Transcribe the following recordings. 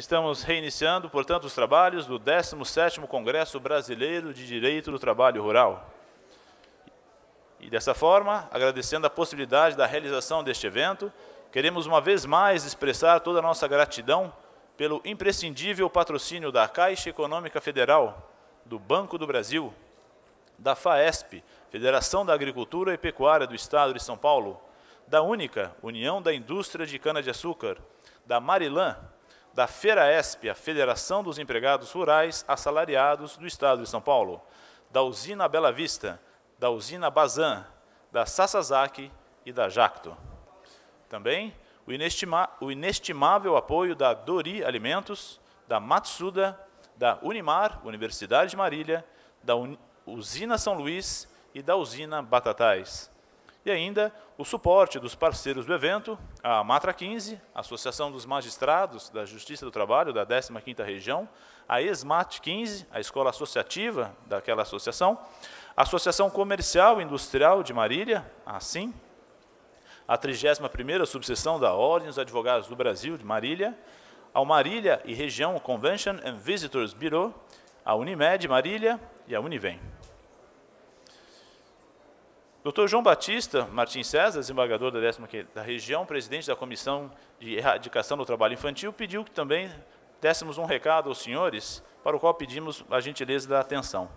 Estamos reiniciando, portanto, os trabalhos do 17º Congresso Brasileiro de Direito do Trabalho Rural. E dessa forma, agradecendo a possibilidade da realização deste evento, queremos uma vez mais expressar toda a nossa gratidão pelo imprescindível patrocínio da Caixa Econômica Federal, do Banco do Brasil, da FAESP, Federação da Agricultura e Pecuária do Estado de São Paulo, da Única, União da Indústria de Cana-de-Açúcar, da Marilã, da FERAESP, a Federação dos Empregados Rurais Assalariados do Estado de São Paulo, da usina Bela Vista, da usina Bazan, da Sasazaki e da Jacto. Também o, inestima, o inestimável apoio da Dori Alimentos, da Matsuda, da Unimar, Universidade de Marília, da Un, Usina São Luís e da Usina Batatais e ainda o suporte dos parceiros do evento, a Matra 15, a Associação dos Magistrados da Justiça do Trabalho da 15ª Região, a ESMAT 15, a escola associativa daquela associação, a Associação Comercial e Industrial de Marília, a a 31ª Subseção da Ordem dos Advogados do Brasil de Marília, ao Marília e Região Convention and Visitors Bureau, a Unimed Marília e a Univem. Dr. João Batista Martins César, desembargador da, décima, da região, presidente da Comissão de Erradicação do Trabalho Infantil, pediu que também dessemos um recado aos senhores, para o qual pedimos a gentileza da atenção.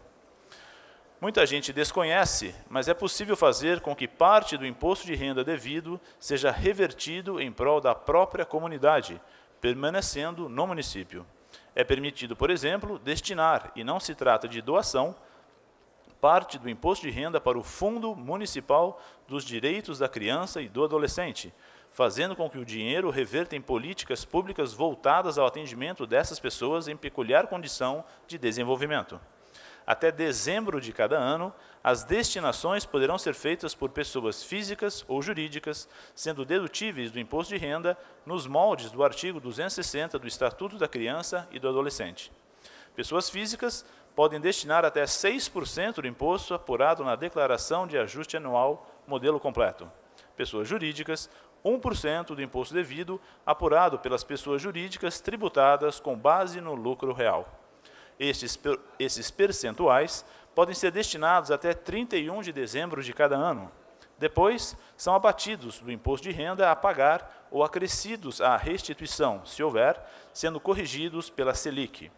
Muita gente desconhece, mas é possível fazer com que parte do imposto de renda devido seja revertido em prol da própria comunidade, permanecendo no município. É permitido, por exemplo, destinar, e não se trata de doação, parte do imposto de renda para o Fundo Municipal dos Direitos da Criança e do Adolescente, fazendo com que o dinheiro reverta em políticas públicas voltadas ao atendimento dessas pessoas em peculiar condição de desenvolvimento. Até dezembro de cada ano, as destinações poderão ser feitas por pessoas físicas ou jurídicas, sendo dedutíveis do imposto de renda nos moldes do artigo 260 do Estatuto da Criança e do Adolescente. Pessoas físicas podem destinar até 6% do imposto apurado na declaração de ajuste anual modelo completo. Pessoas jurídicas, 1% do imposto devido apurado pelas pessoas jurídicas tributadas com base no lucro real. Estes, esses percentuais podem ser destinados até 31 de dezembro de cada ano. Depois, são abatidos do imposto de renda a pagar ou acrescidos à restituição, se houver, sendo corrigidos pela Selic.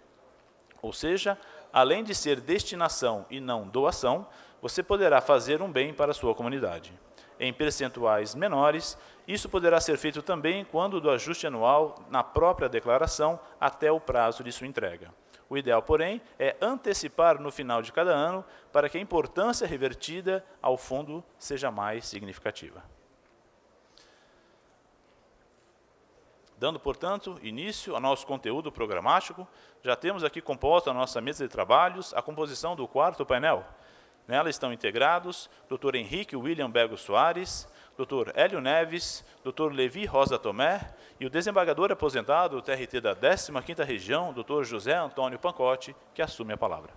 Ou seja, além de ser destinação e não doação, você poderá fazer um bem para a sua comunidade. Em percentuais menores, isso poderá ser feito também quando do ajuste anual na própria declaração até o prazo de sua entrega. O ideal, porém, é antecipar no final de cada ano para que a importância revertida ao fundo seja mais significativa. Dando, portanto, início ao nosso conteúdo programático, já temos aqui composta a nossa mesa de trabalhos a composição do quarto painel. Nela estão integrados Dr. Henrique William Bergo Soares, Dr. Hélio Neves, Dr. Levi Rosa Tomé e o desembargador aposentado do TRT da 15ª Região, Dr. José Antônio Pancotti, que assume a palavra.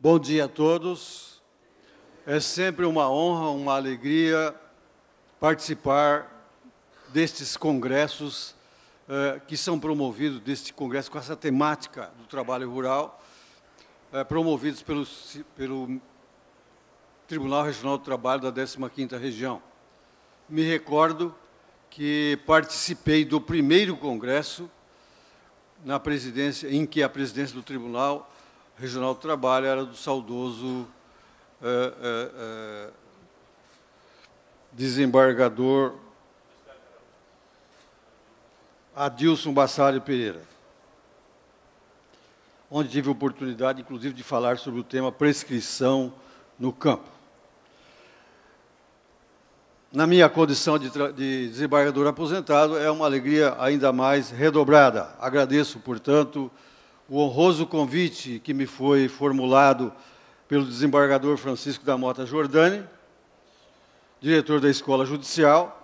Bom dia a todos. É sempre uma honra, uma alegria participar destes congressos eh, que são promovidos deste congresso com essa temática do trabalho rural, eh, promovidos pelo, pelo Tribunal Regional do Trabalho da 15ª Região. Me recordo que participei do primeiro congresso na presidência, em que a presidência do Tribunal Regional do Trabalho era do saudoso eh, desembargador Adilson Bassário Pereira, onde tive a oportunidade, inclusive, de falar sobre o tema prescrição no campo. Na minha condição de, de desembargador aposentado, é uma alegria ainda mais redobrada. Agradeço, portanto, o honroso convite que me foi formulado pelo desembargador Francisco da Mota Jordani, diretor da Escola Judicial,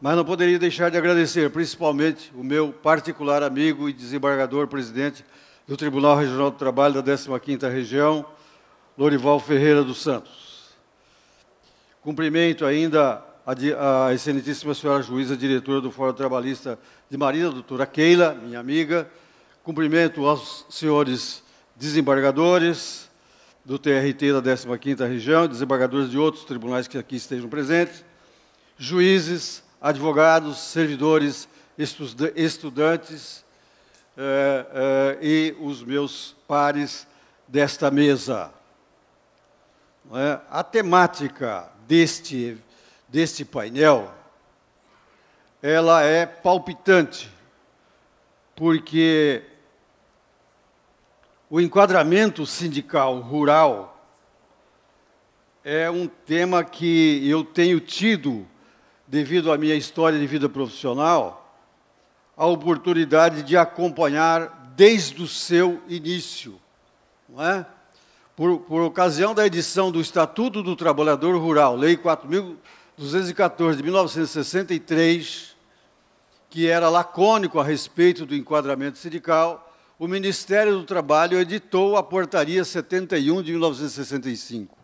mas não poderia deixar de agradecer, principalmente, o meu particular amigo e desembargador presidente do Tribunal Regional do Trabalho da 15ª Região, Lorival Ferreira dos Santos. Cumprimento ainda a, a excelentíssima senhora juíza diretora do Fórum Trabalhista de Marília, doutora Keila, minha amiga. Cumprimento aos senhores desembargadores do TRT da 15ª Região, desembargadores de outros tribunais que aqui estejam presentes, juízes, advogados, servidores, estudantes eh, eh, e os meus pares desta mesa. É? A temática deste, deste painel, ela é palpitante, porque o enquadramento sindical rural é um tema que eu tenho tido devido à minha história de vida profissional, a oportunidade de acompanhar desde o seu início, não é? Por, por ocasião da edição do Estatuto do Trabalhador Rural, Lei 4.214 de 1963, que era lacônico a respeito do enquadramento sindical, o Ministério do Trabalho editou a Portaria 71 de 1965,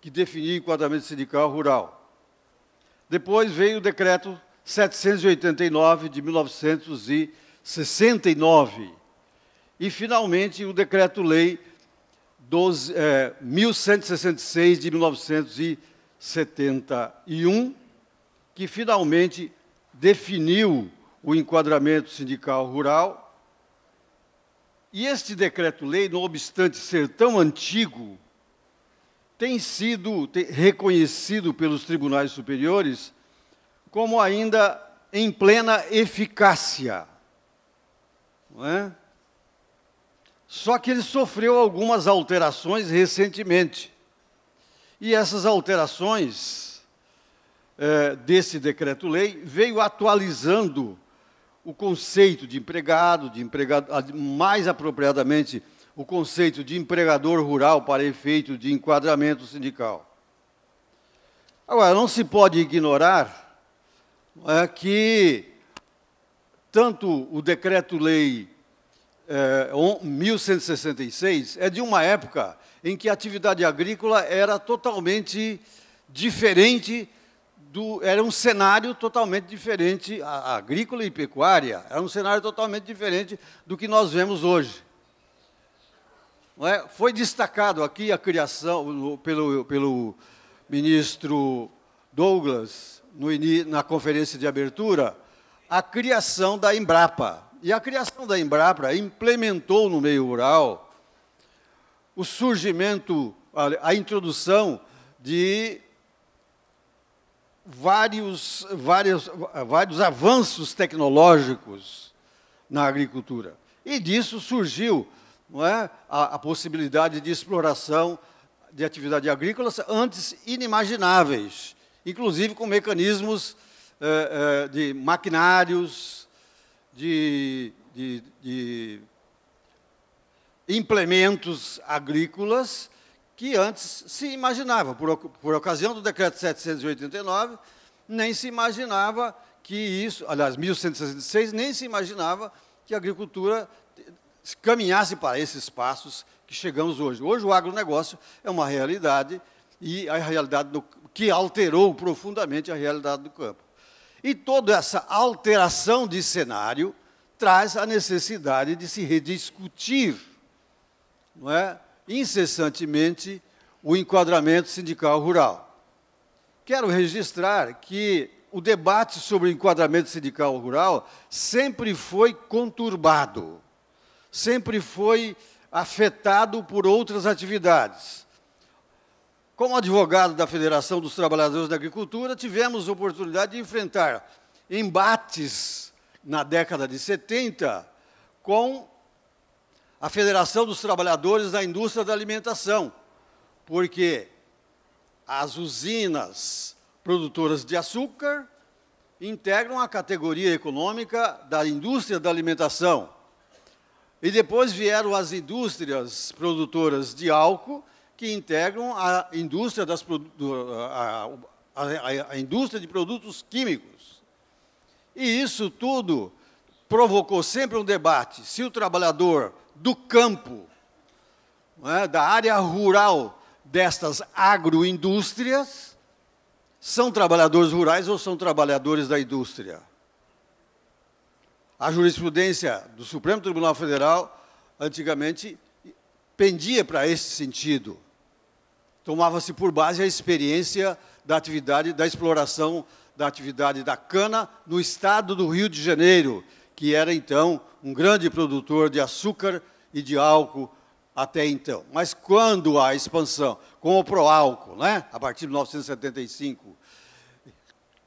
que definia enquadramento sindical rural. Depois veio o decreto 789 de 1969. E, finalmente, o decreto-lei é, 1166 de 1971, que finalmente definiu o enquadramento sindical rural. E este decreto-lei, não obstante ser tão antigo, tem sido reconhecido pelos tribunais superiores como ainda em plena eficácia. Não é? Só que ele sofreu algumas alterações recentemente. E essas alterações é, desse decreto-lei veio atualizando o conceito de empregado, de empregado, mais apropriadamente, o conceito de empregador rural para efeito de enquadramento sindical. Agora, não se pode ignorar é, que tanto o Decreto-Lei é, 1166 é de uma época em que a atividade agrícola era totalmente diferente do, era um cenário totalmente diferente, a, a agrícola e pecuária, era um cenário totalmente diferente do que nós vemos hoje. É? Foi destacado aqui a criação pelo, pelo ministro Douglas, no, na conferência de abertura, a criação da Embrapa. E a criação da Embrapa implementou no meio rural o surgimento, a, a introdução de vários, vários, vários avanços tecnológicos na agricultura. E disso surgiu não é? a, a possibilidade de exploração de atividade agrícola antes inimagináveis, inclusive com mecanismos eh, eh, de maquinários, de, de, de implementos agrícolas que antes se imaginava, por, por ocasião do decreto 789, nem se imaginava que isso, aliás, 1166, nem se imaginava que a agricultura caminhasse para esses passos que chegamos hoje. Hoje o agronegócio é uma realidade e a realidade do, que alterou profundamente a realidade do campo. E toda essa alteração de cenário traz a necessidade de se rediscutir, não é, incessantemente o enquadramento sindical rural. Quero registrar que o debate sobre o enquadramento sindical rural sempre foi conturbado sempre foi afetado por outras atividades. Como advogado da Federação dos Trabalhadores da Agricultura, tivemos oportunidade de enfrentar embates na década de 70 com a Federação dos Trabalhadores da Indústria da Alimentação, porque as usinas produtoras de açúcar integram a categoria econômica da indústria da alimentação e depois vieram as indústrias produtoras de álcool, que integram a indústria, das, a, a, a indústria de produtos químicos. E isso tudo provocou sempre um debate: se o trabalhador do campo, é, da área rural destas agroindústrias, são trabalhadores rurais ou são trabalhadores da indústria? A jurisprudência do Supremo Tribunal Federal, antigamente, pendia para esse sentido. Tomava-se por base a experiência da atividade, da exploração da atividade da cana no estado do Rio de Janeiro, que era, então, um grande produtor de açúcar e de álcool até então. Mas quando a expansão com o proálcool, né, a partir de 1975,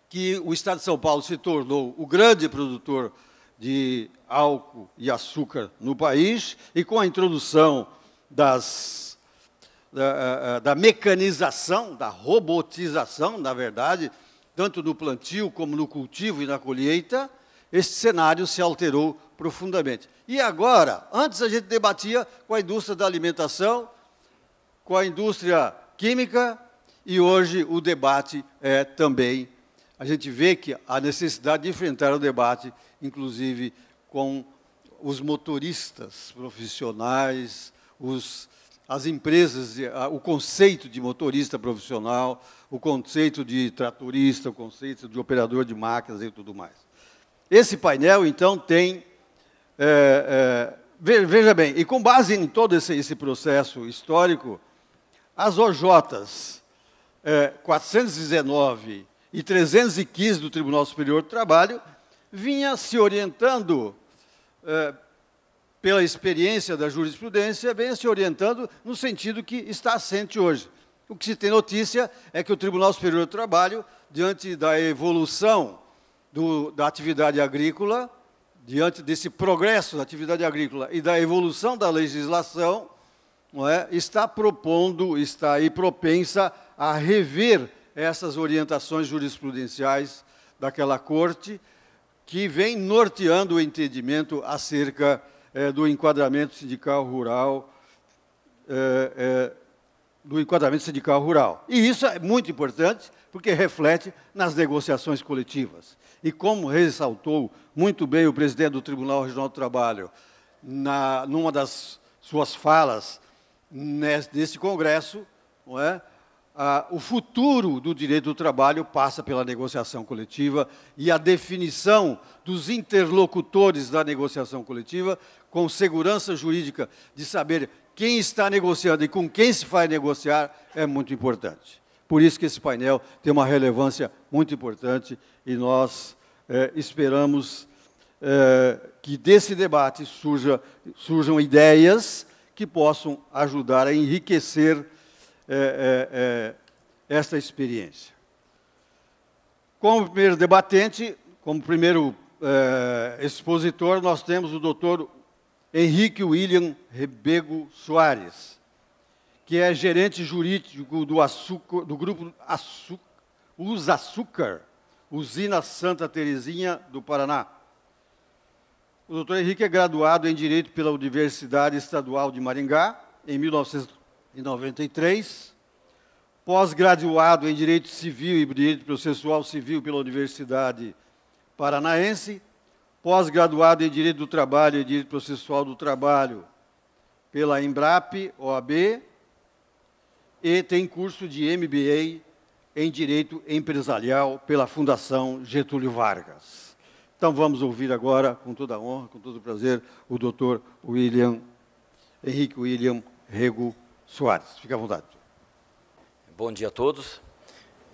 que o Estado de São Paulo se tornou o grande produtor de álcool e açúcar no país e com a introdução das, da, eh, eh, da mecanização, da robotização, na verdade, tanto no plantio como no cultivo e na colheita, esse cenário se alterou profundamente. E agora, antes a gente debatia com a indústria da alimentação, com a indústria química, e hoje o debate é também. A gente vê que a necessidade de enfrentar o debate inclusive com os motoristas profissionais, os, as empresas, o conceito de motorista profissional, o conceito de tratorista, o conceito de operador de máquinas e tudo mais. Esse painel, então, tem. É, é, veja bem, e com base em todo esse, esse processo histórico, as OJs é, 419 e 315 do Tribunal Superior do Trabalho vinha se orientando é, pela experiência da jurisprudência, vinha se orientando no sentido que está assente hoje. O que se tem notícia é que o Tribunal Superior do Trabalho, diante da evolução do, da atividade agrícola, diante desse progresso da atividade agrícola e da evolução da legislação, é, está propondo, está aí propensa a rever essas orientações jurisprudenciais daquela corte, que vem norteando o entendimento acerca é, do enquadramento sindical rural, é, é, do enquadramento sindical rural. E isso é muito importante, porque reflete nas negociações coletivas. E como ressaltou muito bem o presidente do Tribunal Regional do Trabalho, na, numa das suas falas neste nesse congresso, não é? ah, o futuro do direito do trabalho passa pela negociação coletiva e a definição dos interlocutores da negociação coletiva, com segurança jurídica de saber quem está negociando e com quem se vai negociar, é muito importante. Por isso que esse painel tem uma relevância muito importante e nós eh, esperamos eh, que desse debate surja, surjam ideias que possam ajudar a enriquecer é, é, é, esta experiência. Como primeiro debatente, como primeiro é, expositor, nós temos o doutor Henrique William Rebego Soares, que é gerente jurídico do, açúcar, do grupo açúcar, Usaçúcar, usina Santa Terezinha do Paraná. O doutor Henrique é graduado em Direito pela Universidade Estadual de Maringá, em 19 em 93, pós-graduado em Direito Civil e Direito Processual Civil pela Universidade Paranaense, pós-graduado em Direito do Trabalho e Direito Processual do Trabalho pela Embrap, OAB, e tem curso de MBA em Direito Empresarial pela Fundação Getúlio Vargas. Então vamos ouvir agora, com toda a honra, com todo o prazer, o doutor William, Henrique William Rego Soares, fique à vontade. Bom dia a todos.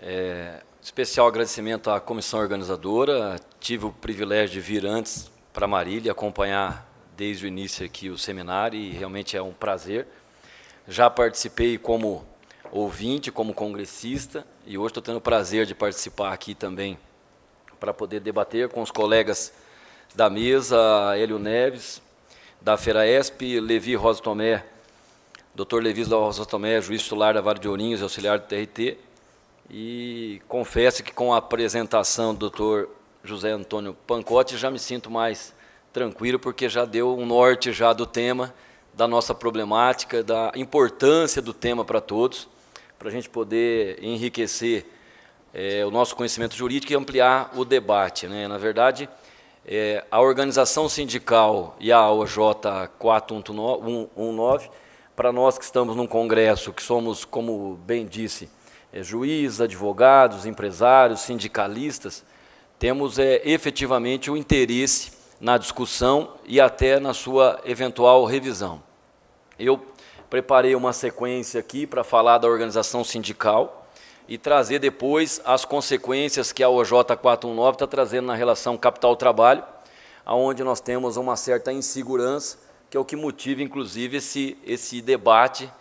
É, especial agradecimento à comissão organizadora. Tive o privilégio de vir antes para Marília, acompanhar desde o início aqui o seminário e realmente é um prazer. Já participei como ouvinte, como congressista e hoje estou tendo o prazer de participar aqui também para poder debater com os colegas da mesa, Hélio Neves, da FERAESP, Levi Rosa Tomé, Dr. Levis Rosa Tomé, juiz titular da Vara de Ourinhos, é auxiliar do TRT, e confesso que com a apresentação do Dr. José Antônio Pancotti já me sinto mais tranquilo, porque já deu um norte já do tema, da nossa problemática, da importância do tema para todos, para a gente poder enriquecer é, o nosso conhecimento jurídico e ampliar o debate. Né? Na verdade, é, a organização sindical e a OJ 4119 para nós que estamos num congresso, que somos, como bem disse, é, juízes, advogados, empresários, sindicalistas, temos é, efetivamente o um interesse na discussão e até na sua eventual revisão. Eu preparei uma sequência aqui para falar da organização sindical e trazer depois as consequências que a OJ 419 está trazendo na relação capital-trabalho, aonde nós temos uma certa insegurança que é o que motiva, inclusive, esse, esse debate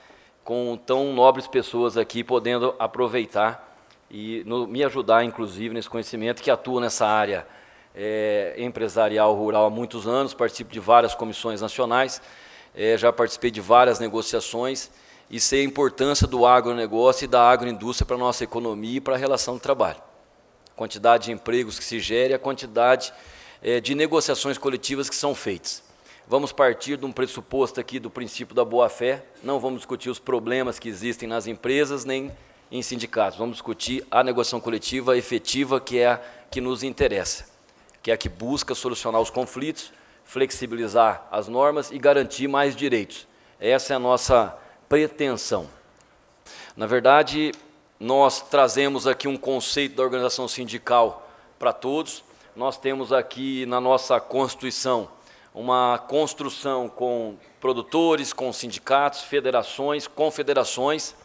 com tão nobres pessoas aqui, podendo aproveitar e no, me ajudar, inclusive, nesse conhecimento, que atua nessa área é, empresarial rural há muitos anos, participo de várias comissões nacionais, é, já participei de várias negociações, e sei a importância do agronegócio e da agroindústria para a nossa economia e para a relação do trabalho. A quantidade de empregos que se gera e a quantidade é, de negociações coletivas que são feitas vamos partir de um pressuposto aqui do princípio da boa-fé, não vamos discutir os problemas que existem nas empresas nem em sindicatos, vamos discutir a negociação coletiva efetiva, que é a que nos interessa, que é a que busca solucionar os conflitos, flexibilizar as normas e garantir mais direitos. Essa é a nossa pretensão. Na verdade, nós trazemos aqui um conceito da organização sindical para todos. Nós temos aqui na nossa Constituição uma construção com produtores, com sindicatos, federações, confederações.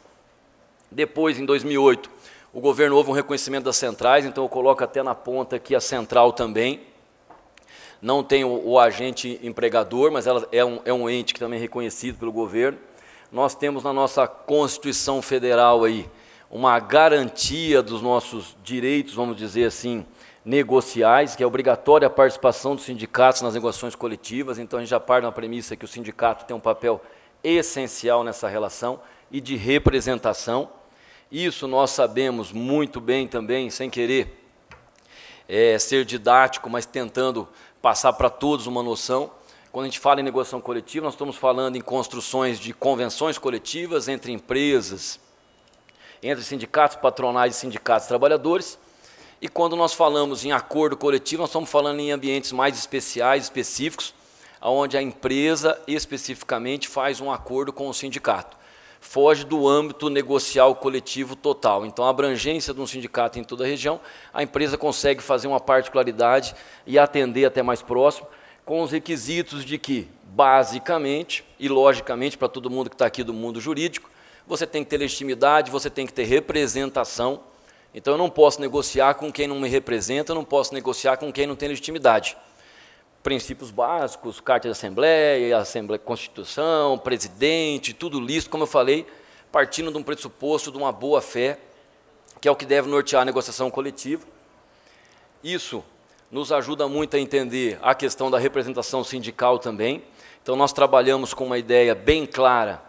Depois, em 2008, o governo houve um reconhecimento das centrais, então eu coloco até na ponta aqui a central também. Não tem o, o agente empregador, mas ela é um, é um ente que também é reconhecido pelo governo. Nós temos na nossa Constituição Federal aí uma garantia dos nossos direitos, vamos dizer assim, negociais, que é obrigatória a participação dos sindicatos nas negociações coletivas, então a gente já parte da premissa que o sindicato tem um papel essencial nessa relação e de representação. Isso nós sabemos muito bem também, sem querer é, ser didático, mas tentando passar para todos uma noção. Quando a gente fala em negociação coletiva, nós estamos falando em construções de convenções coletivas entre empresas, entre sindicatos patronais e sindicatos trabalhadores, e quando nós falamos em acordo coletivo, nós estamos falando em ambientes mais especiais, específicos, onde a empresa especificamente faz um acordo com o sindicato. Foge do âmbito negocial coletivo total. Então, a abrangência de um sindicato em toda a região, a empresa consegue fazer uma particularidade e atender até mais próximo, com os requisitos de que, basicamente e logicamente para todo mundo que está aqui do mundo jurídico, você tem que ter legitimidade, você tem que ter representação então eu não posso negociar com quem não me representa, eu não posso negociar com quem não tem legitimidade. Princípios básicos, carta de assembleia, assembleia, constituição, presidente, tudo listo, como eu falei, partindo de um pressuposto de uma boa fé, que é o que deve nortear a negociação coletiva. Isso nos ajuda muito a entender a questão da representação sindical também. Então nós trabalhamos com uma ideia bem clara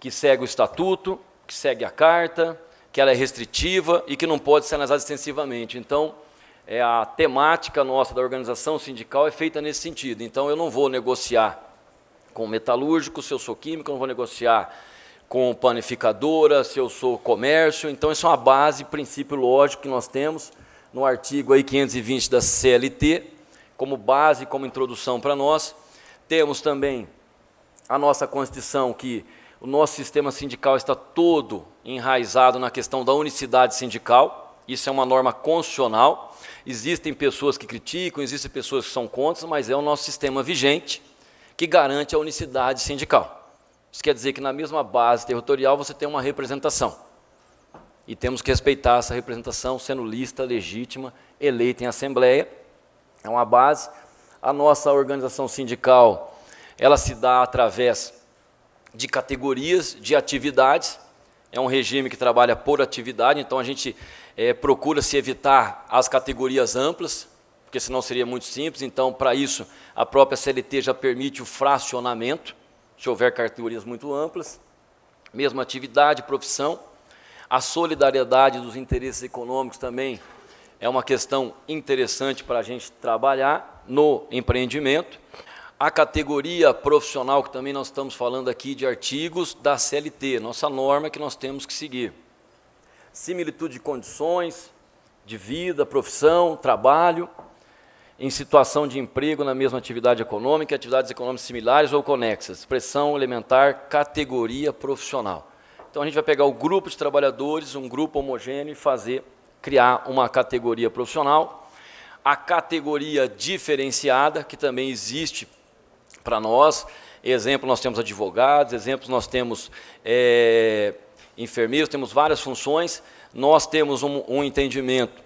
que segue o estatuto, que segue a carta, que ela é restritiva e que não pode ser analisada extensivamente. Então, é, a temática nossa da organização sindical é feita nesse sentido. Então, eu não vou negociar com metalúrgico, se eu sou químico, eu não vou negociar com panificadora, se eu sou comércio. Então, isso é uma base, princípio lógico que nós temos no artigo aí 520 da CLT, como base, como introdução para nós. Temos também a nossa Constituição que o nosso sistema sindical está todo enraizado na questão da unicidade sindical. Isso é uma norma constitucional. Existem pessoas que criticam, existem pessoas que são contra, mas é o nosso sistema vigente que garante a unicidade sindical. Isso quer dizer que na mesma base territorial você tem uma representação. E temos que respeitar essa representação sendo lista legítima, eleita em assembleia. É uma base. A nossa organização sindical, ela se dá através de categorias de atividades. É um regime que trabalha por atividade, então a gente é, procura se evitar as categorias amplas, porque senão seria muito simples. Então, para isso, a própria CLT já permite o fracionamento, se houver categorias muito amplas, mesmo atividade, profissão. A solidariedade dos interesses econômicos também é uma questão interessante para a gente trabalhar no empreendimento a categoria profissional, que também nós estamos falando aqui de artigos da CLT, nossa norma que nós temos que seguir. Similitude de condições, de vida, profissão, trabalho, em situação de emprego na mesma atividade econômica, atividades econômicas similares ou conexas, expressão elementar, categoria profissional. Então a gente vai pegar o grupo de trabalhadores, um grupo homogêneo e fazer criar uma categoria profissional. A categoria diferenciada, que também existe para nós. Exemplo, nós temos advogados, exemplos, nós temos é, enfermeiros, temos várias funções. Nós temos um, um entendimento,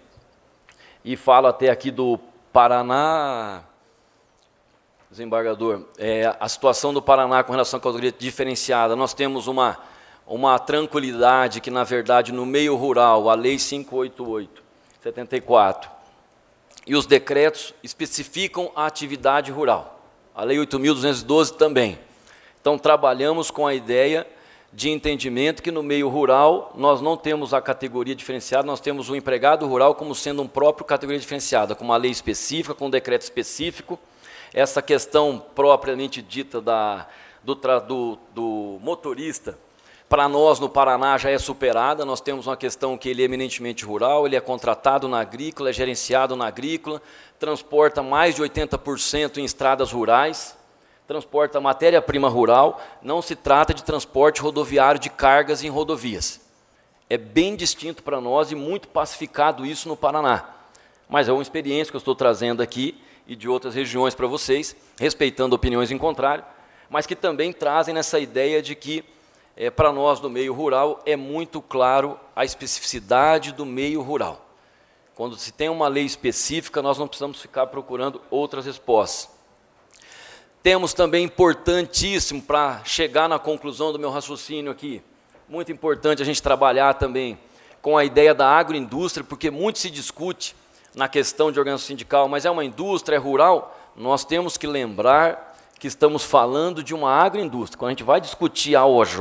e falo até aqui do Paraná, desembargador, é, a situação do Paraná com relação à categoria diferenciada, nós temos uma, uma tranquilidade que, na verdade, no meio rural, a Lei 588, 74, e os decretos especificam a atividade rural. A Lei 8.212 também. Então, trabalhamos com a ideia de entendimento que no meio rural nós não temos a categoria diferenciada, nós temos o empregado rural como sendo um próprio categoria diferenciada, com uma lei específica, com um decreto específico. Essa questão propriamente dita da, do, do, do motorista para nós no Paraná já é superada. Nós temos uma questão que ele é eminentemente rural, ele é contratado na agrícola, é gerenciado na agrícola, transporta mais de 80% em estradas rurais, transporta matéria-prima rural. Não se trata de transporte rodoviário de cargas em rodovias. É bem distinto para nós e muito pacificado isso no Paraná. Mas é uma experiência que eu estou trazendo aqui e de outras regiões para vocês, respeitando opiniões em contrário, mas que também trazem essa ideia de que é, para nós do meio rural é muito claro a especificidade do meio rural. Quando se tem uma lei específica, nós não precisamos ficar procurando outras respostas. Temos também importantíssimo para chegar na conclusão do meu raciocínio aqui, muito importante a gente trabalhar também com a ideia da agroindústria, porque muito se discute na questão de organização sindical, mas é uma indústria, é rural, nós temos que lembrar que estamos falando de uma agroindústria. Quando a gente vai discutir a OJ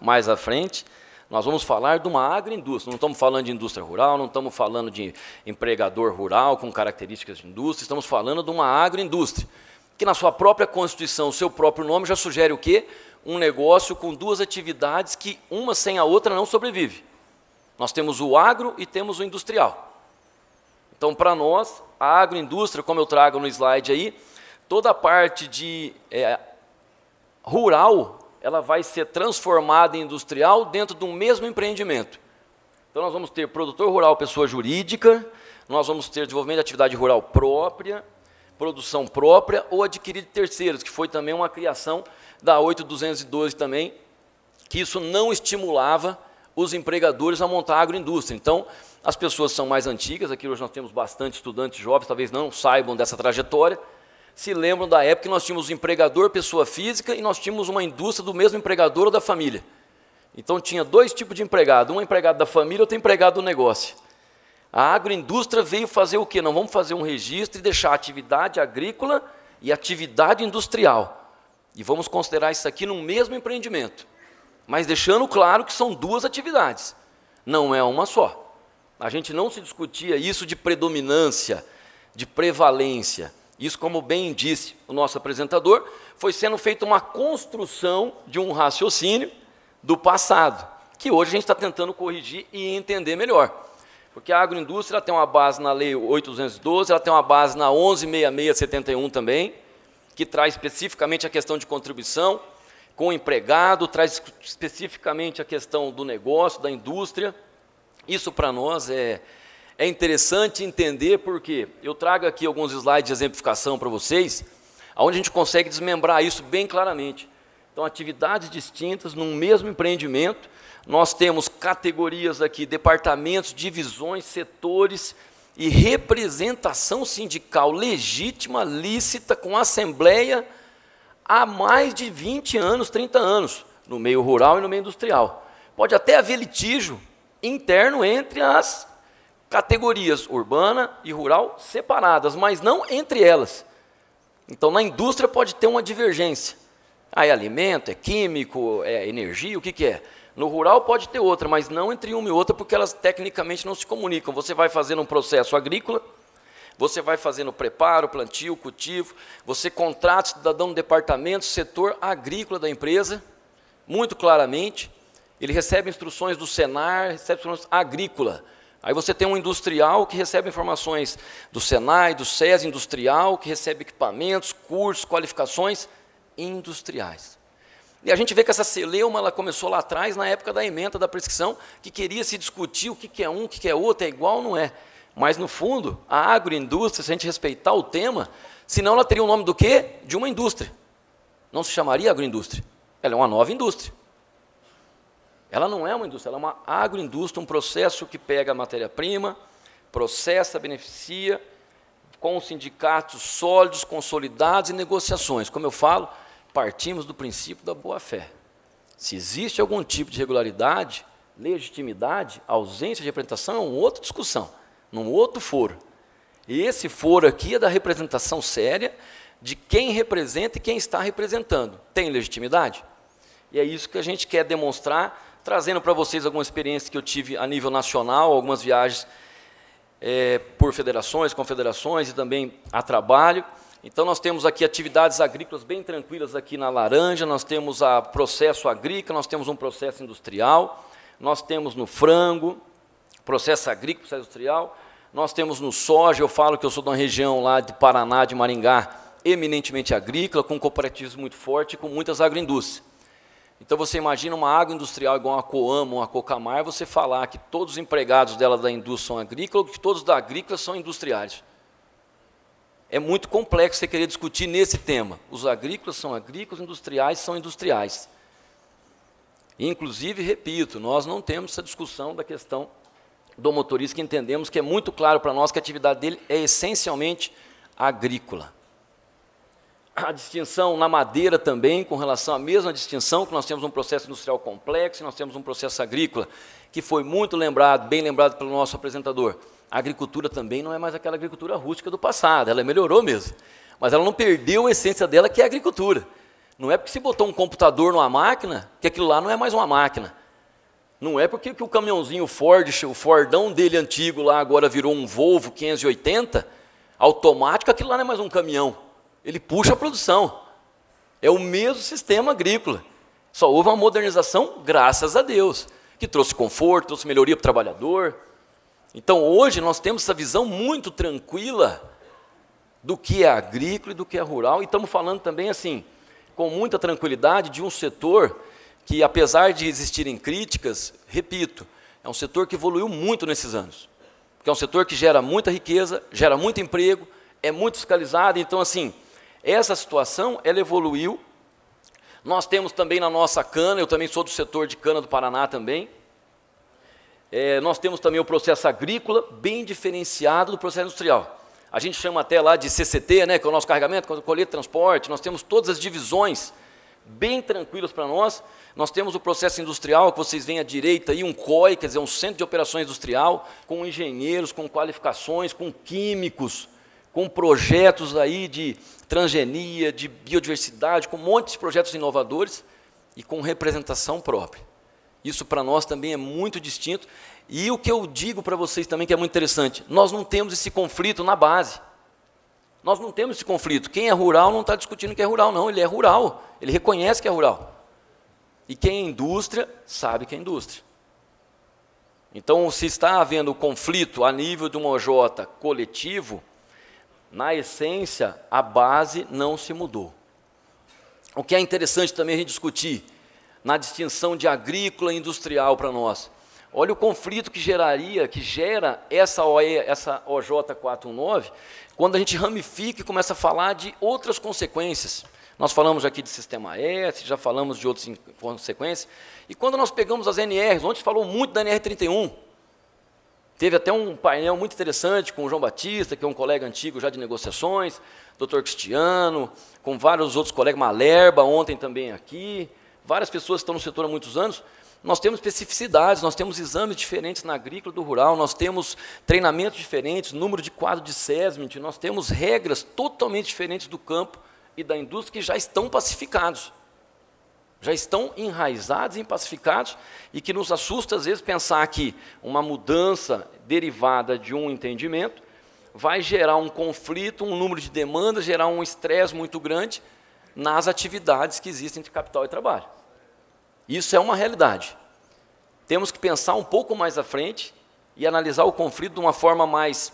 mais à frente, nós vamos falar de uma agroindústria. Não estamos falando de indústria rural, não estamos falando de empregador rural com características de indústria, estamos falando de uma agroindústria, que na sua própria constituição, o seu próprio nome já sugere o quê? Um negócio com duas atividades que uma sem a outra não sobrevive. Nós temos o agro e temos o industrial. Então, para nós, a agroindústria, como eu trago no slide aí, toda a parte de é, rural, ela vai ser transformada em industrial dentro do mesmo empreendimento. Então nós vamos ter produtor rural, pessoa jurídica, nós vamos ter desenvolvimento de atividade rural própria, produção própria ou adquirido de terceiros, que foi também uma criação da 8212 também, que isso não estimulava os empregadores a montar agroindústria. Então, as pessoas são mais antigas, aqui hoje nós temos bastante estudantes jovens, talvez não saibam dessa trajetória, se lembram da época que nós tínhamos o empregador pessoa física e nós tínhamos uma indústria do mesmo empregador ou da família. Então tinha dois tipos de empregado, um empregado da família, outro empregado do negócio. A agroindústria veio fazer o quê? Não vamos fazer um registro e deixar atividade agrícola e atividade industrial. E vamos considerar isso aqui no mesmo empreendimento. Mas deixando claro que são duas atividades, não é uma só. A gente não se discutia isso de predominância, de prevalência. Isso, como bem disse o nosso apresentador, foi sendo feita uma construção de um raciocínio do passado, que hoje a gente está tentando corrigir e entender melhor. Porque a agroindústria tem uma base na Lei 812, ela tem uma base na 116671 também, que traz especificamente a questão de contribuição com o empregado, traz especificamente a questão do negócio, da indústria. Isso para nós é, é interessante entender porque eu trago aqui alguns slides de exemplificação para vocês, onde a gente consegue desmembrar isso bem claramente. Então, atividades distintas num mesmo empreendimento, nós temos categorias aqui, departamentos, divisões, setores e representação sindical legítima, lícita, com assembleia há mais de 20 anos, 30 anos, no meio rural e no meio industrial. Pode até haver litígio interno entre as categorias urbana e rural separadas, mas não entre elas. Então, na indústria pode ter uma divergência. Ah, é alimento, é químico, é energia, o que, que é? No rural pode ter outra, mas não entre uma e outra, porque elas tecnicamente não se comunicam. Você vai fazendo um processo agrícola, você vai fazendo preparo, plantio, cultivo, você contrata cidadão do departamento, setor agrícola da empresa, muito claramente. Ele recebe instruções do Senar, recebe instruções agrícola. Aí você tem um industrial que recebe informações do Senai, do SES industrial, que recebe equipamentos, cursos, qualificações industriais. E a gente vê que essa celeuma ela começou lá atrás, na época da emenda da prescrição, que queria se discutir o que é um, o que é outro, é igual ou não é. Mas, no fundo, a agroindústria, se a gente respeitar o tema, senão ela teria o nome do quê? De uma indústria. Não se chamaria agroindústria. Ela é uma nova indústria. Ela não é uma indústria, ela é uma agroindústria, um processo que pega a matéria-prima, processa, beneficia, com sindicatos sólidos, consolidados e negociações. Como eu falo, partimos do princípio da boa-fé. Se existe algum tipo de regularidade, legitimidade, ausência de representação, é uma outra discussão, num outro foro. E esse foro aqui é da representação séria de quem representa e quem está representando. Tem legitimidade? E é isso que a gente quer demonstrar trazendo para vocês alguma experiência que eu tive a nível nacional, algumas viagens é, por federações, confederações e também a trabalho. Então, nós temos aqui atividades agrícolas bem tranquilas aqui na Laranja, nós temos a processo agrícola, nós temos um processo industrial, nós temos no frango, processo agrícola, processo industrial, nós temos no soja, eu falo que eu sou de uma região lá de Paraná, de Maringá, eminentemente agrícola, com cooperativas cooperativismo muito forte, com muitas agroindústrias. Então você imagina uma água industrial igual a Coamo, uma Cocamar, você falar que todos os empregados dela da indústria são agrícolas, ou que todos da agrícola são industriais. É muito complexo você querer discutir nesse tema. Os agrícolas são agrícolas, industriais são industriais. Inclusive, repito, nós não temos essa discussão da questão do motorista, que entendemos que é muito claro para nós que a atividade dele é essencialmente agrícola a distinção na madeira também, com relação à mesma distinção, que nós temos um processo industrial complexo, nós temos um processo agrícola, que foi muito lembrado, bem lembrado pelo nosso apresentador. A agricultura também não é mais aquela agricultura rústica do passado, ela melhorou mesmo. Mas ela não perdeu a essência dela, que é a agricultura. Não é porque se botou um computador numa máquina, que aquilo lá não é mais uma máquina. Não é porque o caminhãozinho Ford, o Fordão dele antigo lá agora virou um Volvo 580, automático, aquilo lá não é mais um caminhão ele puxa a produção. É o mesmo sistema agrícola. Só houve uma modernização, graças a Deus, que trouxe conforto, trouxe melhoria para o trabalhador. Então, hoje, nós temos essa visão muito tranquila do que é agrícola e do que é rural, e estamos falando também, assim, com muita tranquilidade, de um setor que, apesar de existirem críticas, repito, é um setor que evoluiu muito nesses anos. Porque é um setor que gera muita riqueza, gera muito emprego, é muito fiscalizado, então, assim, essa situação, ela evoluiu. Nós temos também na nossa cana, eu também sou do setor de cana do Paraná também. É, nós temos também o processo agrícola, bem diferenciado do processo industrial. A gente chama até lá de CCT, né, que é o nosso carregamento, colheita, transporte. Nós temos todas as divisões bem tranquilas para nós. Nós temos o processo industrial, que vocês veem à direita aí, um COI, quer dizer, um centro de operações industrial, com engenheiros, com qualificações, com químicos, com projetos aí de transgenia, de biodiversidade, com um monte de projetos inovadores e com representação própria. Isso para nós também é muito distinto. E o que eu digo para vocês também que é muito interessante, nós não temos esse conflito na base. Nós não temos esse conflito. Quem é rural não está discutindo que é rural, não. Ele é rural. Ele reconhece que é rural. E quem é indústria sabe que é indústria. Então, se está havendo conflito a nível de uma OJ coletivo, na essência, a base não se mudou. O que é interessante também a gente discutir na distinção de agrícola e industrial para nós. Olha o conflito que geraria, que gera essa, OE, essa OJ419, quando a gente ramifica e começa a falar de outras consequências. Nós falamos aqui de sistema S, já falamos de outras consequências. E quando nós pegamos as NRs, ontem falou muito da NR31, Teve até um painel muito interessante com o João Batista, que é um colega antigo já de negociações, doutor Cristiano, com vários outros colegas, Malerba, ontem também aqui, várias pessoas que estão no setor há muitos anos. Nós temos especificidades, nós temos exames diferentes na agrícola do rural, nós temos treinamentos diferentes, número de quadro de SESMIT, nós temos regras totalmente diferentes do campo e da indústria que já estão pacificados já estão enraizados, impacificados, e que nos assusta, às vezes, pensar que uma mudança derivada de um entendimento vai gerar um conflito, um número de demandas, gerar um estresse muito grande nas atividades que existem entre capital e trabalho. Isso é uma realidade. Temos que pensar um pouco mais à frente e analisar o conflito de uma forma mais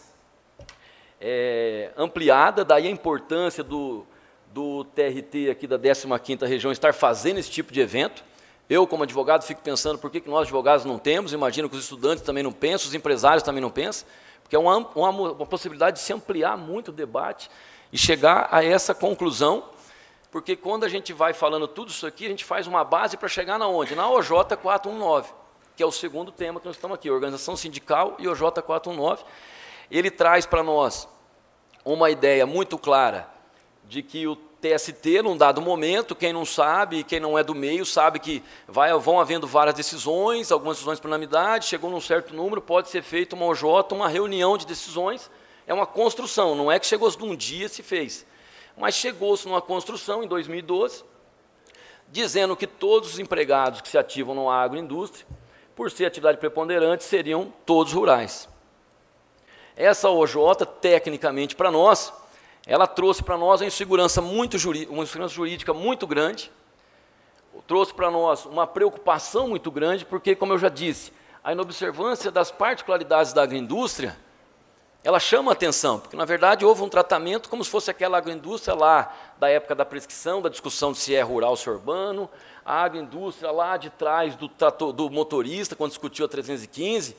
é, ampliada, daí a importância do, do TRT aqui da 15ª região estar fazendo esse tipo de evento. Eu, como advogado, fico pensando por que, que nós, advogados, não temos, imagino que os estudantes também não pensam, os empresários também não pensam, porque é uma, uma, uma possibilidade de se ampliar muito o debate e chegar a essa conclusão, porque quando a gente vai falando tudo isso aqui, a gente faz uma base para chegar na onde? Na OJ 419, que é o segundo tema que nós estamos aqui, organização sindical e OJ 419. Ele traz para nós uma ideia muito clara de que o TST, num dado momento, quem não sabe, quem não é do meio, sabe que vai, vão havendo várias decisões, algumas decisões por unanimidade, chegou num certo número, pode ser feita uma OJ, uma reunião de decisões, é uma construção, não é que chegou de um dia e se fez. Mas chegou-se numa construção, em 2012, dizendo que todos os empregados que se ativam na agroindústria, por ser atividade preponderante, seriam todos rurais. Essa OJ, tecnicamente para nós, ela trouxe para nós uma insegurança, muito jurídica, uma insegurança jurídica muito grande, trouxe para nós uma preocupação muito grande, porque, como eu já disse, a inobservância das particularidades da agroindústria, ela chama atenção, porque, na verdade, houve um tratamento como se fosse aquela agroindústria lá da época da prescrição, da discussão se é rural ou se é urbano, a agroindústria lá de trás do, do motorista, quando discutiu a 315,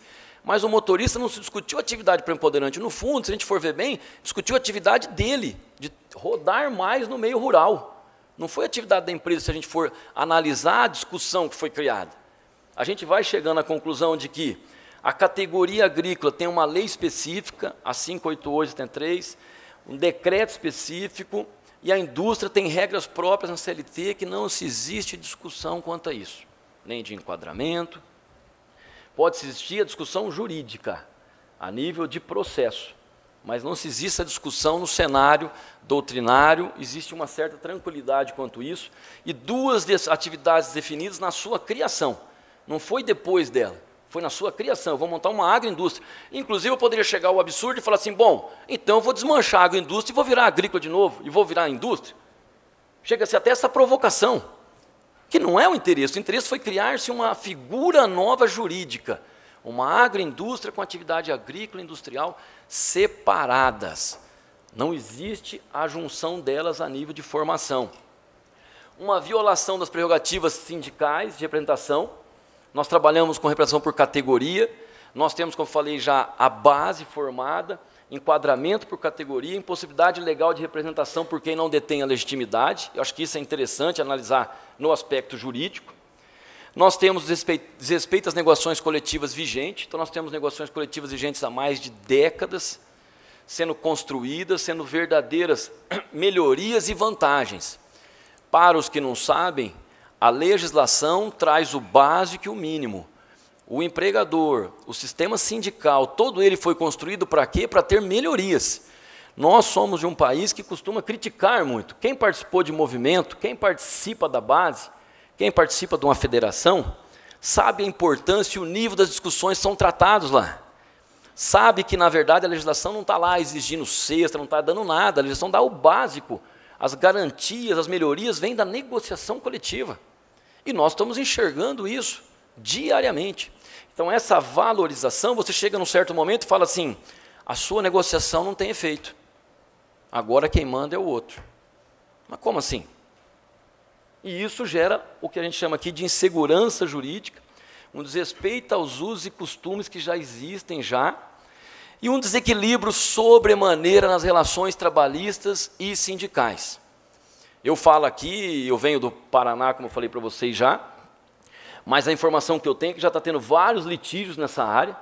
mas o motorista não discutiu atividade preponderante. No fundo, se a gente for ver bem, discutiu a atividade dele, de rodar mais no meio rural. Não foi atividade da empresa, se a gente for analisar a discussão que foi criada. A gente vai chegando à conclusão de que a categoria agrícola tem uma lei específica, a 58883, um decreto específico, e a indústria tem regras próprias na CLT que não se existe discussão quanto a isso, nem de enquadramento, Pode existir a discussão jurídica, a nível de processo, mas não se existe a discussão no cenário doutrinário, existe uma certa tranquilidade quanto isso, e duas atividades definidas na sua criação, não foi depois dela, foi na sua criação, eu vou montar uma agroindústria. Inclusive, eu poderia chegar ao absurdo e falar assim: bom, então eu vou desmanchar a agroindústria e vou virar agrícola de novo, e vou virar indústria. Chega-se até essa provocação que não é o interesse. O interesse foi criar-se uma figura nova jurídica, uma agroindústria com atividade agrícola e industrial separadas. Não existe a junção delas a nível de formação. Uma violação das prerrogativas sindicais de representação. Nós trabalhamos com representação por categoria. Nós temos, como falei já, a base formada enquadramento por categoria, impossibilidade legal de representação por quem não detém a legitimidade. Eu acho que isso é interessante analisar no aspecto jurídico. Nós temos desrespeito às negociações coletivas vigentes, então nós temos negociações coletivas vigentes há mais de décadas, sendo construídas, sendo verdadeiras melhorias e vantagens. Para os que não sabem, a legislação traz o básico e o mínimo o empregador, o sistema sindical, todo ele foi construído para quê? Para ter melhorias. Nós somos de um país que costuma criticar muito. Quem participou de movimento, quem participa da base, quem participa de uma federação, sabe a importância e o nível das discussões que são tratados lá. Sabe que, na verdade, a legislação não está lá exigindo cesta, não está dando nada, a legislação dá o básico. As garantias, as melhorias vêm da negociação coletiva. E nós estamos enxergando isso diariamente. Então, essa valorização, você chega num certo momento e fala assim: a sua negociação não tem efeito. Agora quem manda é o outro. Mas como assim? E isso gera o que a gente chama aqui de insegurança jurídica, um desrespeito aos usos e costumes que já existem já, e um desequilíbrio sobremaneira nas relações trabalhistas e sindicais. Eu falo aqui, eu venho do Paraná, como eu falei para vocês já, mas a informação que eu tenho é que já está tendo vários litígios nessa área.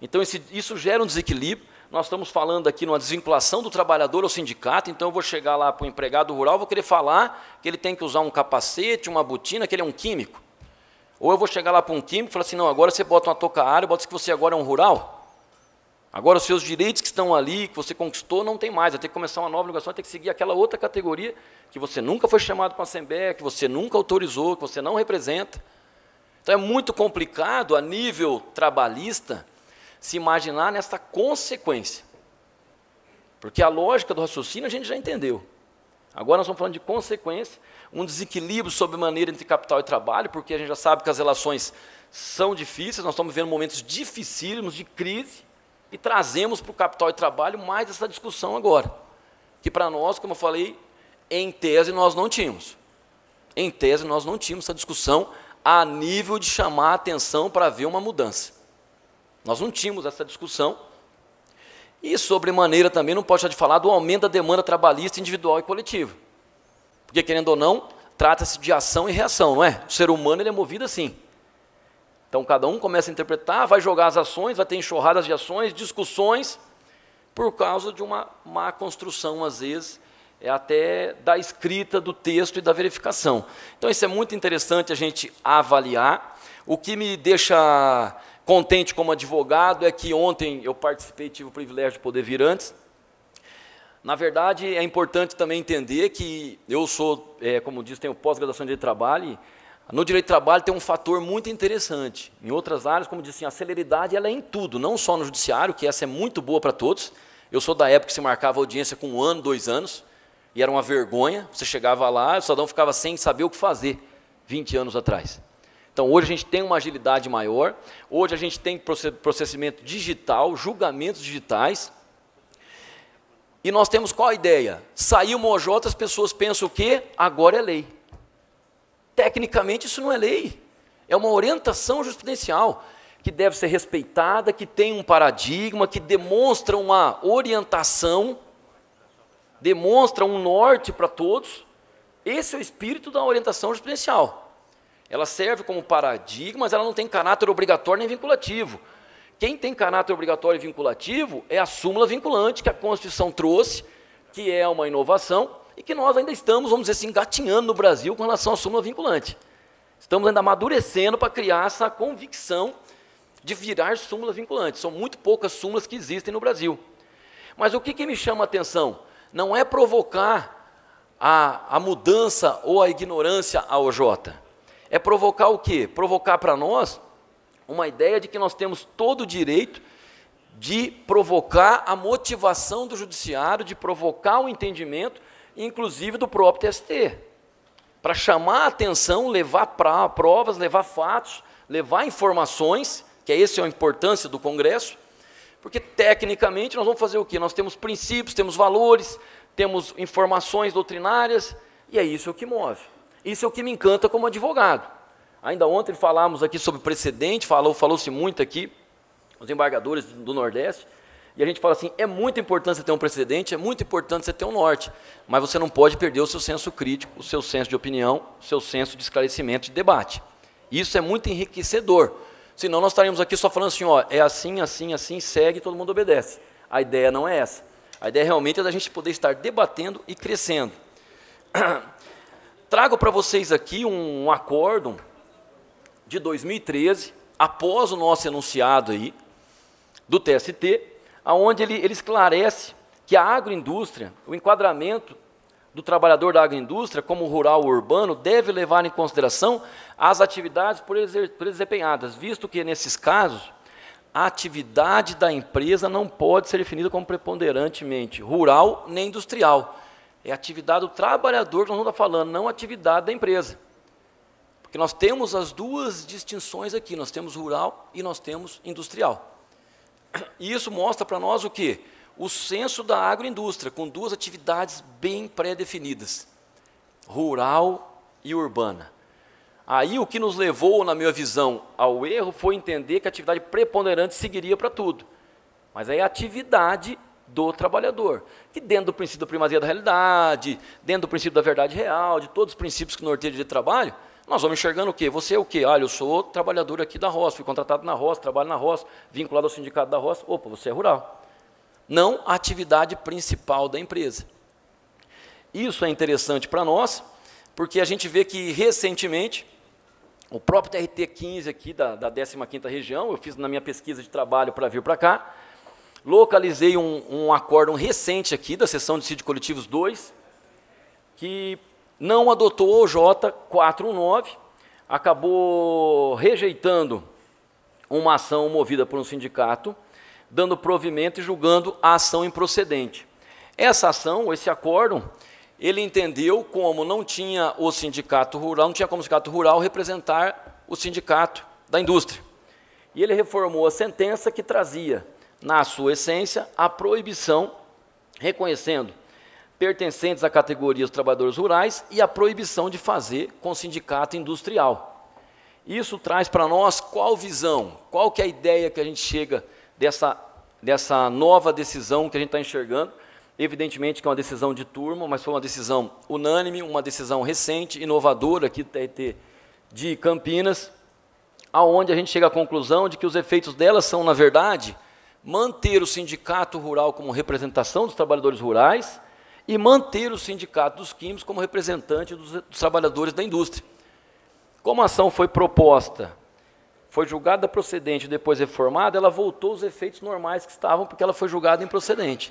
Então, esse, isso gera um desequilíbrio. Nós estamos falando aqui numa desvinculação do trabalhador ao sindicato, então eu vou chegar lá para o empregado rural, vou querer falar que ele tem que usar um capacete, uma botina, que ele é um químico. Ou eu vou chegar lá para um químico e falar assim, não, agora você bota uma toca área, bota que você agora é um rural. Agora os seus direitos que estão ali, que você conquistou, não tem mais. Vai ter que começar uma nova negociação, vai ter que seguir aquela outra categoria que você nunca foi chamado para a Assembleia, que você nunca autorizou, que você não representa. Então é muito complicado, a nível trabalhista, se imaginar nessa consequência. Porque a lógica do raciocínio a gente já entendeu. Agora nós estamos falando de consequência, um desequilíbrio sobremaneira entre capital e trabalho, porque a gente já sabe que as relações são difíceis, nós estamos vivendo momentos dificílimos de crise, e trazemos para o capital e trabalho mais essa discussão agora. Que para nós, como eu falei, em tese nós não tínhamos. Em tese nós não tínhamos essa discussão a nível de chamar a atenção para ver uma mudança. Nós não tínhamos essa discussão. E, sobremaneira, também não pode deixar de falar do aumento da demanda trabalhista individual e coletiva. Porque, querendo ou não, trata-se de ação e reação, não é? O ser humano ele é movido assim. Então, cada um começa a interpretar, vai jogar as ações, vai ter enxurradas de ações, discussões, por causa de uma má construção, às vezes, é até da escrita do texto e da verificação. Então, isso é muito interessante a gente avaliar. O que me deixa contente como advogado é que ontem eu participei, tive o privilégio de poder vir antes. Na verdade, é importante também entender que eu sou, é, como disse, tenho pós-graduação em Direito do Trabalho. No Direito de Trabalho tem um fator muito interessante. Em outras áreas, como disse, assim, a celeridade ela é em tudo, não só no Judiciário, que essa é muito boa para todos. Eu sou da época que se marcava audiência com um ano, dois anos. E era uma vergonha, você chegava lá, o cidadão ficava sem saber o que fazer 20 anos atrás. Então, hoje a gente tem uma agilidade maior, hoje a gente tem processamento digital, julgamentos digitais. E nós temos qual a ideia? Saiu o OJ, as pessoas pensam o quê? Agora é lei. Tecnicamente, isso não é lei. É uma orientação jurisprudencial que deve ser respeitada, que tem um paradigma, que demonstra uma orientação demonstra um norte para todos. Esse é o espírito da orientação jurisprudencial. Ela serve como paradigma, mas ela não tem caráter obrigatório nem vinculativo. Quem tem caráter obrigatório e vinculativo é a súmula vinculante que a Constituição trouxe, que é uma inovação e que nós ainda estamos, vamos dizer assim, engatinhando no Brasil com relação à súmula vinculante. Estamos ainda amadurecendo para criar essa convicção de virar súmula vinculante. São muito poucas súmulas que existem no Brasil. Mas o que, que me chama a atenção? não é provocar a, a mudança ou a ignorância ao J. É provocar o quê? Provocar para nós uma ideia de que nós temos todo o direito de provocar a motivação do judiciário, de provocar o entendimento, inclusive do próprio TST, para chamar a atenção, levar pra, provas, levar fatos, levar informações, que é essa é a importância do Congresso, porque tecnicamente nós vamos fazer o quê? Nós temos princípios, temos valores, temos informações doutrinárias, e é isso que move. Isso é o que me encanta como advogado. Ainda ontem falámos aqui sobre precedente, falou, falou-se muito aqui, os embargadores do Nordeste, e a gente fala assim: é muito importante você ter um precedente, é muito importante você ter um norte, mas você não pode perder o seu senso crítico, o seu senso de opinião, o seu senso de esclarecimento, de debate. Isso é muito enriquecedor. Senão nós estaríamos aqui só falando assim, ó, é assim, assim, assim, segue, todo mundo obedece. A ideia não é essa. A ideia realmente é da gente poder estar debatendo e crescendo. Trago para vocês aqui um, um acórdão de 2013, após o nosso enunciado aí, do TST, aonde ele, ele esclarece que a agroindústria, o enquadramento do trabalhador da agroindústria como rural ou urbano deve levar em consideração as atividades por eles desempenhadas, visto que, nesses casos, a atividade da empresa não pode ser definida como preponderantemente rural nem industrial. É a atividade do trabalhador que nós estamos falando, não a atividade da empresa. Porque nós temos as duas distinções aqui, nós temos rural e nós temos industrial. E isso mostra para nós o quê? O censo da agroindústria, com duas atividades bem pré-definidas, rural e urbana. Aí o que nos levou, na minha visão, ao erro foi entender que a atividade preponderante seguiria para tudo. Mas aí é a atividade do trabalhador, que dentro do princípio da primazia da realidade, dentro do princípio da verdade real, de todos os princípios que norteiam de trabalho, nós vamos enxergando o quê? Você é o quê? Ah, eu sou trabalhador aqui da roça, fui contratado na roça, trabalho na roça, vinculado ao sindicato da roça. Opa, você é rural. Não a atividade principal da empresa. Isso é interessante para nós, porque a gente vê que recentemente o próprio TRT 15 aqui da, da 15ª região, eu fiz na minha pesquisa de trabalho para vir para cá, localizei um, um acórdão recente aqui da sessão de sítio coletivos 2, que não adotou o J419, acabou rejeitando uma ação movida por um sindicato, dando provimento e julgando a ação improcedente. Essa ação, esse acórdão, ele entendeu como não tinha o sindicato rural, não tinha como o sindicato rural representar o sindicato da indústria. E ele reformou a sentença que trazia, na sua essência, a proibição, reconhecendo pertencentes à categoria dos trabalhadores rurais e a proibição de fazer com sindicato industrial. Isso traz para nós qual visão, qual que é a ideia que a gente chega dessa, dessa nova decisão que a gente está enxergando Evidentemente que é uma decisão de turma, mas foi uma decisão unânime, uma decisão recente, inovadora aqui do TRT de Campinas, aonde a gente chega à conclusão de que os efeitos dela são, na verdade, manter o sindicato rural como representação dos trabalhadores rurais e manter o sindicato dos químicos como representante dos, dos trabalhadores da indústria. Como a ação foi proposta foi julgada procedente e depois reformada, ela voltou os efeitos normais que estavam, porque ela foi julgada improcedente.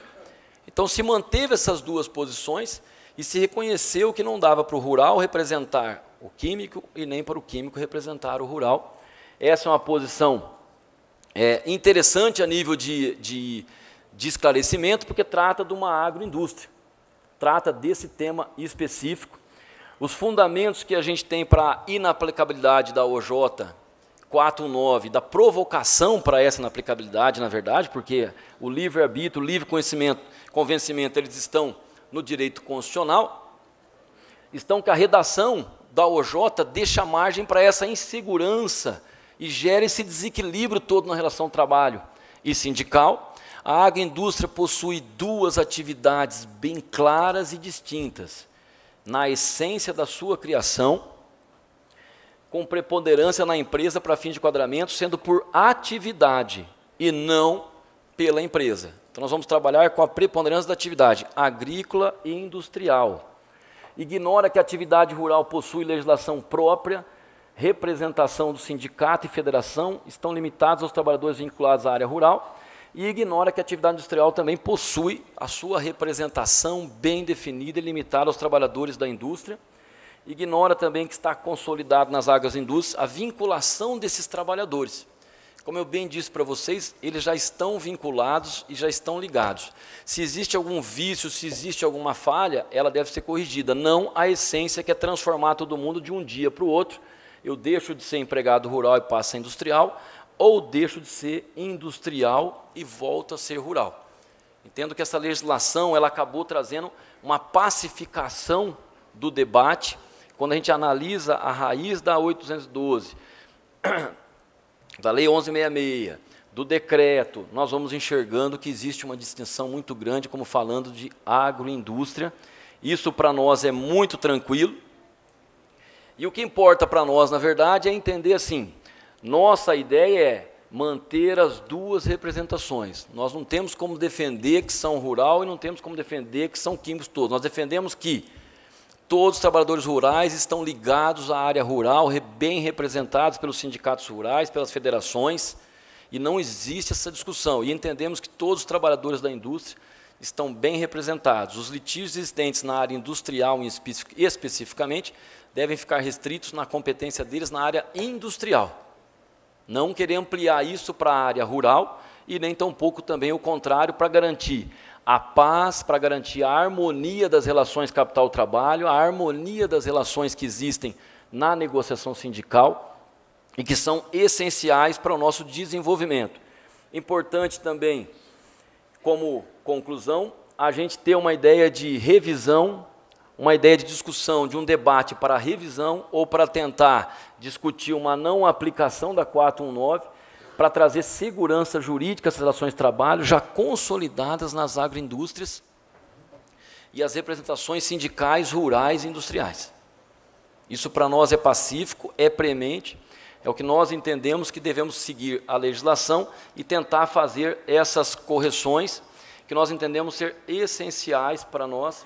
Então se manteve essas duas posições e se reconheceu que não dava para o rural representar o químico e nem para o químico representar o rural. Essa é uma posição é, interessante a nível de, de, de esclarecimento, porque trata de uma agroindústria, trata desse tema específico. Os fundamentos que a gente tem para a inaplicabilidade da OJ 4.9 da provocação para essa inaplicabilidade, na verdade, porque o livre-arbítrio, o livre conhecimento, convencimento, eles estão no direito constitucional, estão com a redação da OJ deixa margem para essa insegurança e gera esse desequilíbrio todo na relação trabalho e sindical. A agroindústria possui duas atividades bem claras e distintas. Na essência da sua criação, com preponderância na empresa para fim de enquadramento, sendo por atividade e não pela empresa. Então, nós vamos trabalhar com a preponderância da atividade agrícola e industrial. Ignora que a atividade rural possui legislação própria, representação do sindicato e federação, estão limitados aos trabalhadores vinculados à área rural, e ignora que a atividade industrial também possui a sua representação bem definida e limitada aos trabalhadores da indústria, Ignora também que está consolidado nas águas hindus a vinculação desses trabalhadores. Como eu bem disse para vocês, eles já estão vinculados e já estão ligados. Se existe algum vício, se existe alguma falha, ela deve ser corrigida, não a essência que é transformar todo mundo de um dia para o outro. Eu deixo de ser empregado rural e passo a industrial, ou deixo de ser industrial e volto a ser rural. Entendo que essa legislação ela acabou trazendo uma pacificação do debate quando a gente analisa a raiz da 812, da Lei 1166, do decreto, nós vamos enxergando que existe uma distinção muito grande, como falando de agroindústria. Isso para nós é muito tranquilo. E o que importa para nós, na verdade, é entender assim: nossa ideia é manter as duas representações. Nós não temos como defender que são rural e não temos como defender que são químicos todos. Nós defendemos que todos os trabalhadores rurais estão ligados à área rural, bem representados pelos sindicatos rurais, pelas federações, e não existe essa discussão. E entendemos que todos os trabalhadores da indústria estão bem representados. Os litígios existentes na área industrial especificamente devem ficar restritos na competência deles na área industrial. Não querer ampliar isso para a área rural e nem tampouco também o contrário para garantir a paz para garantir a harmonia das relações capital-trabalho, a harmonia das relações que existem na negociação sindical e que são essenciais para o nosso desenvolvimento. Importante também, como conclusão, a gente ter uma ideia de revisão, uma ideia de discussão, de um debate para revisão ou para tentar discutir uma não aplicação da 419 para trazer segurança jurídica às relações de trabalho já consolidadas nas agroindústrias e as representações sindicais, rurais e industriais. Isso para nós é pacífico, é premente, é o que nós entendemos que devemos seguir a legislação e tentar fazer essas correções que nós entendemos ser essenciais para nós.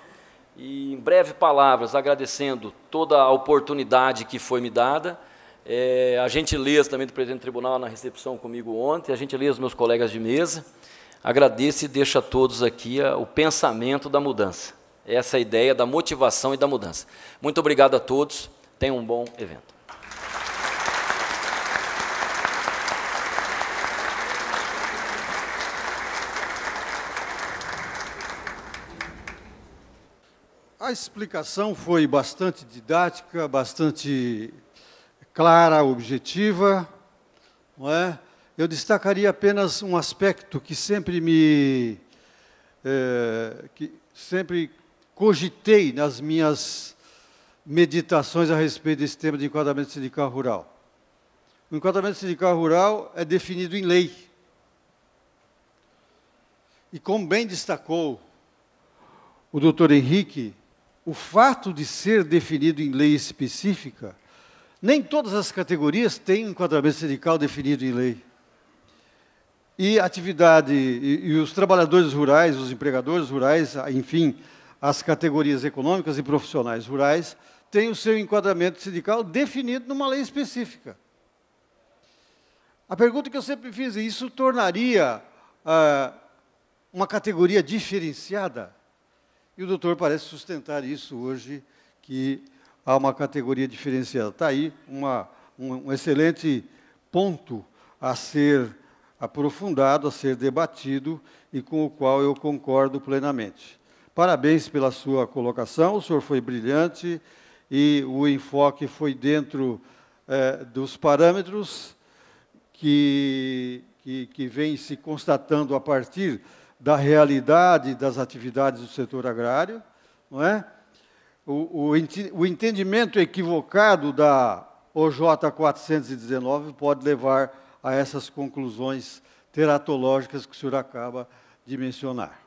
E em breve palavras, agradecendo toda a oportunidade que foi me dada é, a gentileza também do presidente do tribunal na recepção comigo ontem, a gentileza dos meus colegas de mesa. Agradeço e deixo a todos aqui a, é, o pensamento da mudança. Essa é ideia da motivação e da mudança. Muito obrigado a todos. Tenham um bom evento. A explicação foi bastante didática, bastante clara, objetiva, não é? Eu destacaria apenas um aspecto que sempre me é, que sempre cogitei nas minhas meditações a respeito desse tema de enquadramento sindical rural. O enquadramento sindical rural é definido em lei. E como bem destacou o doutor Henrique, o fato de ser definido em lei específica nem todas as categorias têm um enquadramento sindical definido em lei. E atividade, e, e os trabalhadores rurais, os empregadores rurais, ah, enfim, as categorias econômicas e profissionais rurais, têm o seu enquadramento sindical definido numa lei específica. A pergunta que eu sempre fiz é: isso tornaria ah, uma categoria diferenciada? E o doutor parece sustentar isso hoje, que a uma categoria diferenciada. Está aí uma, um, um excelente ponto a ser aprofundado, a ser debatido e com o qual eu concordo plenamente. Parabéns pela sua colocação, o senhor foi brilhante e o enfoque foi dentro é, dos parâmetros que, que, que vem se constatando a partir da realidade das atividades do setor agrário, não é? o, o, entendimento equivocado da OJ 419 pode levar a essas conclusões teratológicas que o senhor acaba de mencionar.